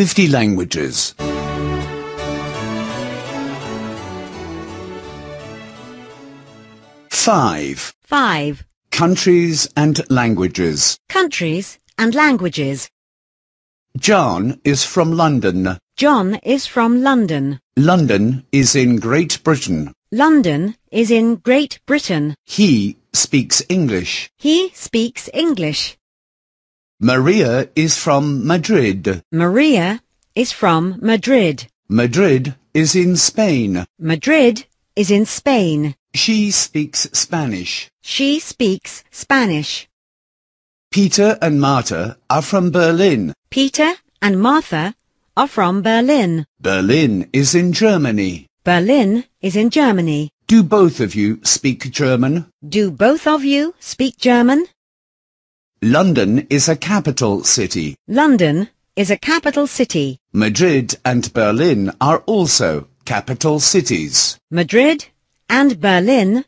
50 languages. 5. 5. Countries and languages. Countries and languages. John is from London. John is from London. London is in Great Britain. London is in Great Britain. He speaks English. He speaks English. Maria is from Madrid. Maria is from Madrid. Madrid is in Spain. Madrid is in Spain. She speaks Spanish. She speaks Spanish. Peter and Martha are from Berlin. Peter and Martha are from Berlin. Berlin is in Germany. Berlin is in Germany. Do both of you speak German? Do both of you speak German? London is a capital city. London is a capital city. Madrid and Berlin are also capital cities. Madrid and Berlin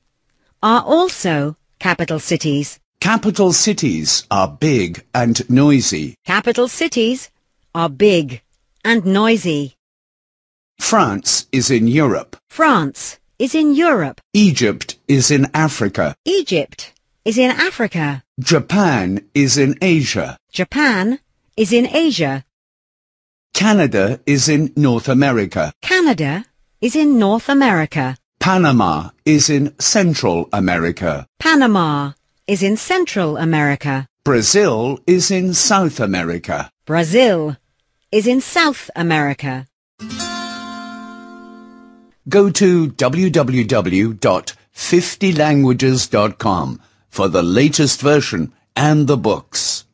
are also capital cities. Capital cities are big and noisy. Capital cities are big and noisy. France is in Europe. France is in Europe. Egypt is in Africa. Egypt is in Africa. Japan is in Asia. Japan is in Asia. Canada is in North America. Canada is in North America. Panama is in Central America. Panama is in Central America. Brazil is in South America. Brazil is in South America. Go to www.50languages.com for the latest version and the books.